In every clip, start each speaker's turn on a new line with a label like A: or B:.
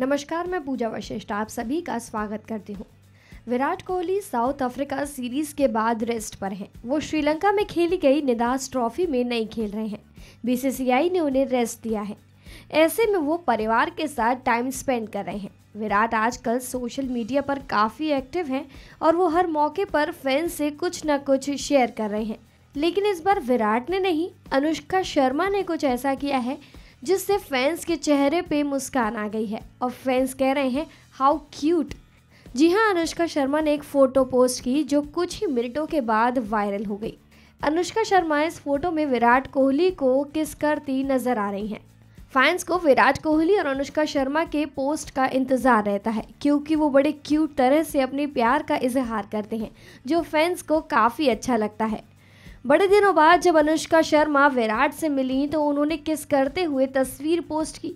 A: नमस्कार मैं पूजा वशिष्ठ आप सभी का स्वागत करती हूँ Virat Kohli South Africa series के बाद रेस्ट पर हैं वो श्रीलंका में खेली गई निदास ट्रॉफी में नहीं खेल रहे हैं बीसीसीआई ने उन्हें रेस्ट दिया है ऐसे में वो परिवार के साथ टाइम स्पेंड कर रहे हैं विराट आजकल सोशल मीडिया पर काफ़ी एक्टिव हैं और वो हर मौके पर फैंस से कुछ ना कुछ शेयर कर रहे हैं लेकिन इस बार विराट ने नहीं अनुष्का शर्मा ने कुछ ऐसा किया है जिससे फैंस के चेहरे पे मुस्कान आ गई है और फैंस कह रहे हैं हाउ क्यूट जी हाँ अनुष्का शर्मा ने एक फ़ोटो पोस्ट की जो कुछ ही मिनटों के बाद वायरल हो गई अनुष्का शर्मा इस फोटो में विराट कोहली को किस करती नजर आ रही हैं फैंस को विराट कोहली और अनुष्का शर्मा के पोस्ट का इंतज़ार रहता है क्योंकि वो बड़े क्यूट तरह से अपने प्यार का इजहार करते हैं जो फैंस को काफ़ी अच्छा लगता है बड़े दिनों बाद जब अनुष्का शर्मा विराट से मिली तो उन्होंने किस करते हुए तस्वीर पोस्ट की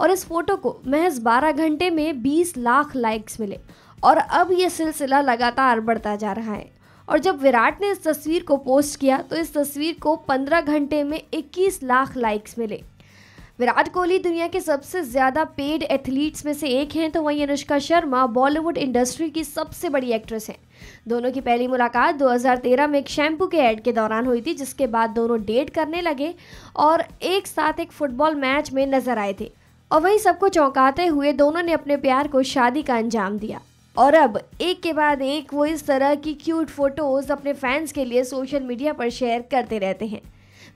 A: और इस फोटो को महज 12 घंटे में 20 लाख लाइक्स मिले और अब ये सिलसिला लगातार बढ़ता जा रहा है और जब विराट ने इस तस्वीर को पोस्ट किया तो इस तस्वीर को 15 घंटे में 21 लाख लाइक्स मिले विराट कोहली दुनिया के सबसे ज़्यादा पेड एथलीट्स में से एक हैं तो वहीं अनुष्का शर्मा बॉलीवुड इंडस्ट्री की सबसे बड़ी एक्ट्रेस हैं दोनों की पहली मुलाकात 2013 में एक शैम्पू के ऐड के दौरान हुई थी जिसके बाद दोनों डेट करने लगे और एक साथ एक फुटबॉल मैच में नजर आए थे और वहीं सबको चौंकाते हुए दोनों ने अपने प्यार को शादी का अंजाम दिया और अब एक के बाद एक वो इस तरह की क्यूट फोटोज़ अपने फैंस के लिए सोशल मीडिया पर शेयर करते रहते हैं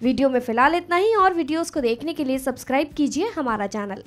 A: वीडियो में फिलहाल इतना ही और वीडियोस को देखने के लिए सब्सक्राइब कीजिए हमारा चैनल